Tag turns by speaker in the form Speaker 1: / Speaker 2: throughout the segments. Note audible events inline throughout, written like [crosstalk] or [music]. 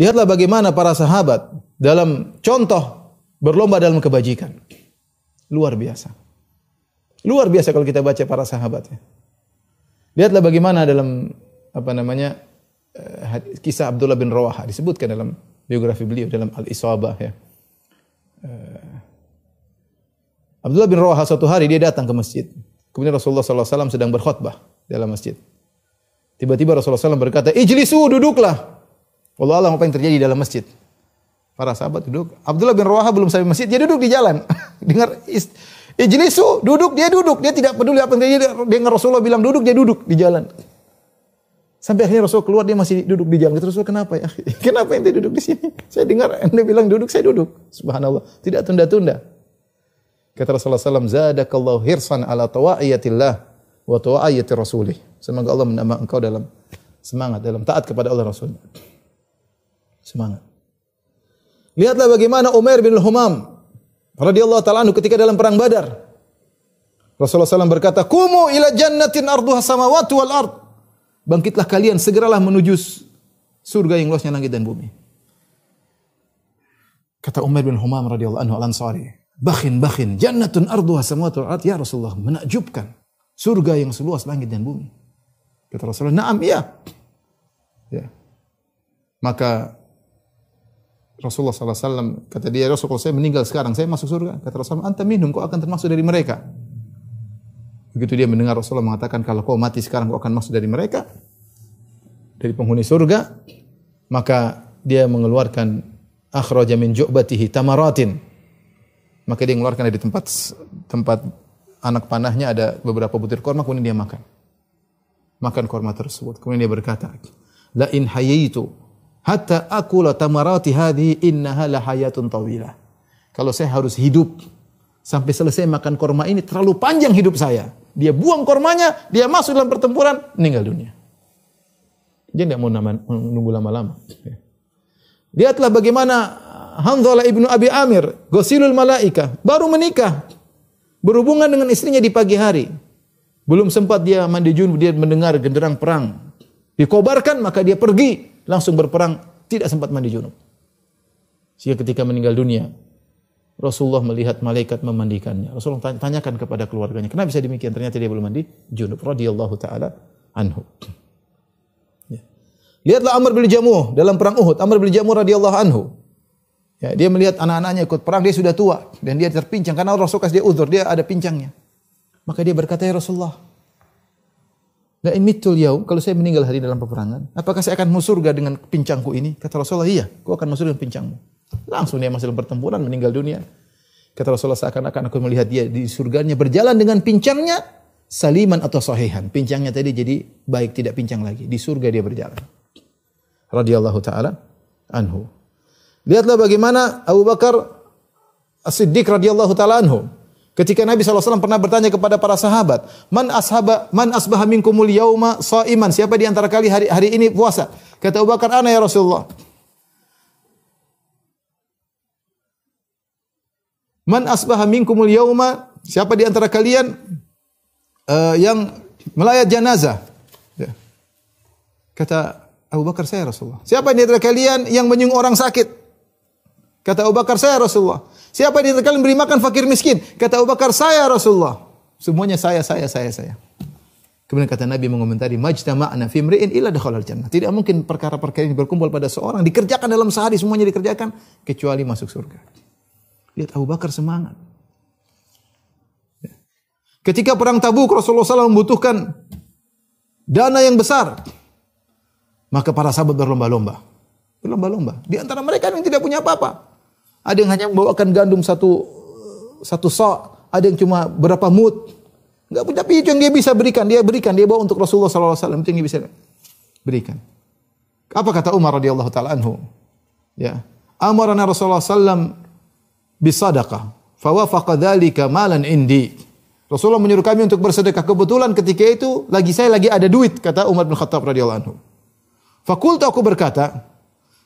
Speaker 1: Lihatlah bagaimana para sahabat dalam contoh berlomba dalam kebajikan. Luar biasa. Luar biasa kalau kita baca para sahabatnya Lihatlah bagaimana dalam apa namanya eh, kisah Abdullah bin Rawaha disebutkan dalam biografi beliau dalam Al-Isabah ya. Eh, Abdullah bin Rawaha suatu hari dia datang ke masjid. Kemudian Rasulullah SAW sedang berkhutbah dalam masjid. Tiba-tiba Rasulullah SAW berkata, Ijlisu, duduklah. Wallah Allah apa yang terjadi dalam masjid. Para sahabat duduk. Abdullah bin Rawaha belum sampai masjid, dia duduk di jalan. [laughs] Dengar Ijlisu, duduk, dia duduk. Dia tidak peduli apa yang terjadi. Dengar Rasulullah bilang duduk, dia duduk di jalan. Sampai akhirnya Rasulullah keluar, dia masih duduk di jalan. terus Rasul, kenapa ya? [laughs] Kenapa yang dia duduk di sini? [laughs] Saya dengar anda bilang duduk, saya duduk. Subhanallah. Tidak tunda-tunda. Kata Rasulullah SAW, Zadakallahu hirsan ala tawa'iyatillah wa tawa'iyatir rasulih. Semoga Allah menambah engkau dalam semangat, dalam taat kepada Allah Rasulullah. Semangat. Lihatlah bagaimana Umar bin Humam radhiyallahu taala ketika dalam perang Badar. Rasulullah SAW berkata, "Kumu ila jannatin arduha samawati wal ard." Bangkitlah kalian, segeralah menuju surga yang luasnya langit dan bumi. Kata Umar bin Humam radhiyallahu anhu al-Ansari, "Bakhin bakhin, jannatun arduha samawati wal ard." Ya Rasulullah, menakjubkan. Surga yang seluas langit dan bumi. Kata Rasulullah, "Na'am, iya." Ya. Maka Rasulullah SAW kata dia Rasulullah saya meninggal sekarang saya masuk surga kata Rasulullah anta minum kau akan termasuk dari mereka begitu dia mendengar Rasulullah mengatakan kalau kau mati sekarang kau akan masuk dari mereka dari penghuni surga maka dia mengeluarkan akhraja min ju'batihi tamaratin maka dia mengeluarkan dari tempat tempat anak panahnya ada beberapa butir korma kemudian dia makan makan korma tersebut kemudian dia berkata la in hayyitu hatta akula tamarati hadhi innaha lahayatun tawilah. Kalau saya harus hidup sampai selesai makan korma ini terlalu panjang hidup saya. Dia buang kormanya, dia masuk dalam pertempuran, meninggal dunia. Dia tidak mau nunggu lama-lama. Lihatlah bagaimana Hanzalah ibnu Abi Amir, Gosilul Malaika, baru menikah, berhubungan dengan istrinya di pagi hari. Belum sempat dia mandi jun, dia mendengar genderang perang. Dikobarkan, maka dia pergi langsung berperang, tidak sempat mandi junub. Sehingga ketika meninggal dunia, Rasulullah melihat malaikat memandikannya. Rasulullah tanyakan kepada keluarganya, kenapa bisa demikian? Ternyata dia belum mandi junub. Radiyallahu ta'ala anhu. Ya. Lihatlah Amr bin Jamuh dalam perang Uhud. Amr bin Jamuh radhiyallahu anhu. Ya, dia melihat anak-anaknya ikut perang, dia sudah tua dan dia terpincang karena Rasulullah kasih dia uzur, dia ada pincangnya. Maka dia berkata, "Ya Rasulullah, La in mitul yaum, kalau saya meninggal hari dalam peperangan, apakah saya akan masuk surga dengan pincangku ini? Kata Rasulullah, iya, kau akan masuk dengan pincangmu. Langsung dia masih dalam pertempuran, meninggal dunia. Kata Rasulullah, seakan-akan aku melihat dia di surganya berjalan dengan pincangnya, saliman atau sahihan. Pincangnya tadi jadi baik, tidak pincang lagi. Di surga dia berjalan. Radiyallahu ta'ala anhu. Lihatlah bagaimana Abu Bakar As-Siddiq radhiyallahu taala anhu Ketika Nabi SAW pernah bertanya kepada para sahabat, "Man ashaba man asbaha minkumul yauma shaiman?" Siapa di antara kali hari hari ini puasa? Kata Abu Bakar, "Ana ya Rasulullah." Man asbaha minkumul yauma? Siapa di antara kalian uh, yang melayat jenazah? Ya. Kata Abu Bakar, "Saya ya Rasulullah." Siapa di antara kalian yang menyung orang sakit? Kata Abu Bakar, "Saya ya Rasulullah." Siapa di antara kalian beri makan fakir miskin? Kata Abu Bakar, saya Rasulullah. Semuanya saya, saya, saya, saya. Kemudian kata Nabi mengomentari, "Majtama'na fi mri'in illa dakhala jannah Tidak mungkin perkara-perkara ini berkumpul pada seorang, dikerjakan dalam sehari semuanya dikerjakan kecuali masuk surga. Lihat Abu Bakar semangat. Ketika perang Tabuk Rasulullah SAW membutuhkan dana yang besar, maka para sahabat berlomba-lomba. Berlomba-lomba. Di antara mereka yang tidak punya apa-apa. Ada yang hanya membawakan gandum satu satu sok, ada yang cuma berapa mut. Enggak punya tapi itu yang dia bisa berikan, dia berikan, dia bawa untuk Rasulullah sallallahu alaihi wasallam, itu yang dia bisa berikan. Apa kata Umar radhiyallahu taala anhu? Ya. Amarana Rasulullah sallam bisadaqah. Fawafaqa dzalika malan indi. Rasulullah menyuruh kami untuk bersedekah. Kebetulan ketika itu lagi saya lagi ada duit kata Umar bin Khattab radhiyallahu anhu. Fakultu aku berkata,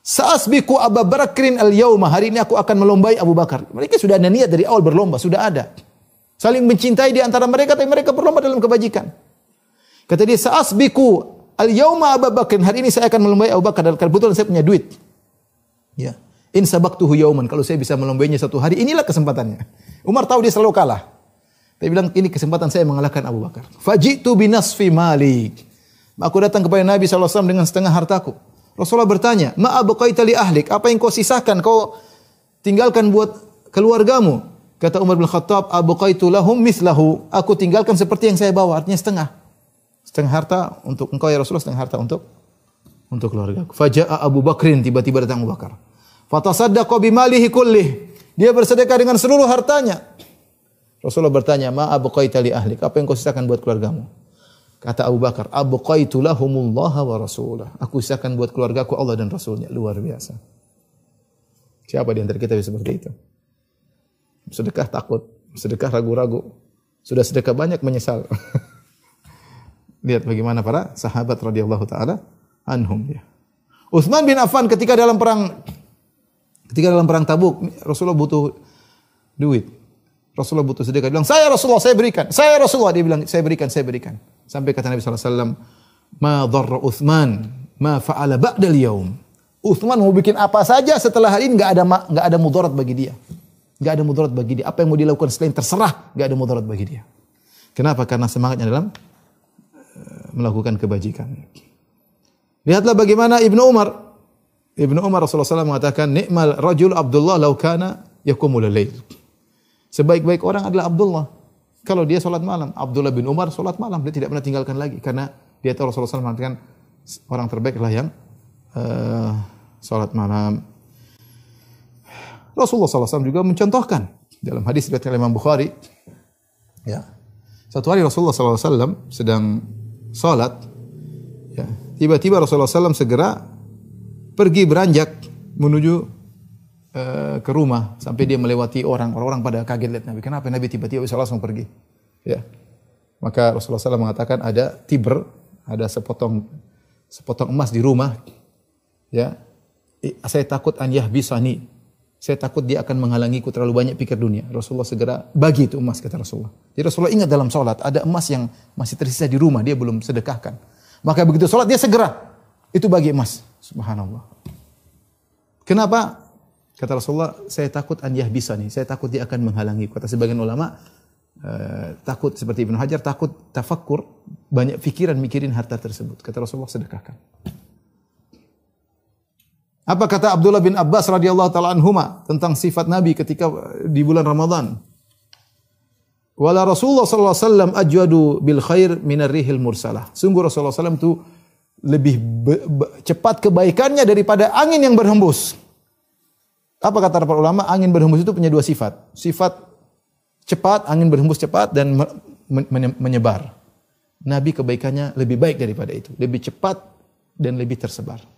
Speaker 1: Sa'asbiku Abu Bakrin al-yauma. Hari ini aku akan melombai Abu Bakar. Mereka sudah ada niat dari awal berlomba, sudah ada. Saling mencintai di antara mereka tapi mereka berlomba dalam kebajikan. Kata dia, "Sa'asbiku al-yauma Abu Bakrin." Hari ini saya akan melombai Abu Bakar dan kebetulan saya punya duit. Ya. In sabaqtuhu yauman. Kalau saya bisa melombainya satu hari, inilah kesempatannya. Umar tahu dia selalu kalah. Dia bilang, ini kesempatan saya mengalahkan Abu Bakar. Fajitu binasfi malik Aku datang kepada Nabi SAW dengan setengah hartaku. Rasulullah bertanya, "Ma abqaita li ahlik?" Apa yang kau sisakan? Kau tinggalkan buat keluargamu. Kata Umar bin Khattab, "Abqaitu lahum mislahu." Aku tinggalkan seperti yang saya bawa, artinya setengah. Setengah harta untuk engkau ya Rasulullah, setengah harta untuk untuk keluarga. Faja'a Abu Bakrin tiba-tiba datang Abu Bakar. Fatasaddaqa malihi kullih. Dia bersedekah dengan seluruh hartanya. Rasulullah bertanya, "Ma abqaita li ahlik?" Apa yang kau sisakan buat keluargamu? Kata Abu Bakar, "Abqaitu lahumullaha wa rasulah." Aku isahkan buat keluarga ku Allah dan Rasulnya. Luar biasa. Siapa di antara kita bisa seperti itu? Sedekah takut, sedekah ragu-ragu. Sudah sedekah banyak menyesal. [laughs] Lihat bagaimana para sahabat radhiyallahu taala anhum ya. Utsman bin Affan ketika dalam perang ketika dalam perang Tabuk Rasulullah butuh duit. Rasulullah butuh sedekah. Dia bilang, "Saya Rasulullah, saya berikan. Saya Rasulullah." Dia bilang, "Saya berikan, saya berikan." Sampai kata Nabi SAW, Ma dharra Uthman, ma fa'ala ba'dal yaum. Uthman mau bikin apa saja setelah hari ini nggak ada nggak ada mudarat bagi dia. Nggak ada mudarat bagi dia. Apa yang mau dilakukan selain terserah, nggak ada mudarat bagi dia. Kenapa? Karena semangatnya dalam eh, melakukan kebajikan. Lihatlah bagaimana Ibnu Umar. Ibnu Umar Rasulullah SAW mengatakan, Nikmal rajul Abdullah laukana yakumul lail. Sebaik-baik orang adalah Abdullah kalau dia sholat malam, Abdullah bin Umar sholat malam, dia tidak pernah tinggalkan lagi karena dia tahu Rasulullah SAW mengatakan orang terbaik terbaiklah yang uh, sholat malam. Rasulullah SAW juga mencontohkan dalam hadis riwayat Imam Bukhari. Ya, satu hari Rasulullah SAW sedang sholat, tiba ya. tiba-tiba Rasulullah SAW segera pergi beranjak menuju Eh, ke rumah sampai dia melewati orang. Orang-orang pada kaget lihat Nabi. Kenapa Nabi tiba-tiba bisa langsung pergi? Ya. Maka Rasulullah SAW mengatakan ada tiber, ada sepotong sepotong emas di rumah. Ya. Saya takut Anyah bisa nih Saya takut dia akan menghalangiku terlalu banyak pikir dunia. Rasulullah segera bagi itu emas kata Rasulullah. Jadi Rasulullah ingat dalam sholat ada emas yang masih tersisa di rumah dia belum sedekahkan. Maka begitu sholat dia segera itu bagi emas. Subhanallah. Kenapa? Kata Rasulullah, saya takut an bisa nih, saya takut dia akan menghalangi. Kata sebagian ulama, eh, takut seperti Ibnu Hajar, takut tafakkur, banyak pikiran mikirin harta tersebut. Kata Rasulullah, sedekahkan. Apa kata Abdullah bin Abbas radhiyallahu taala anhuma tentang sifat Nabi ketika eh, di bulan Ramadan? Wala Rasulullah sallallahu alaihi wasallam ajwadu bil khair minar rihil mursalah. Sungguh Rasulullah sallallahu alaihi itu lebih cepat kebaikannya daripada angin yang berhembus. Apa kata para ulama? Angin berhembus itu punya dua sifat. Sifat cepat, angin berhembus cepat dan menyebar. Nabi kebaikannya lebih baik daripada itu, lebih cepat dan lebih tersebar.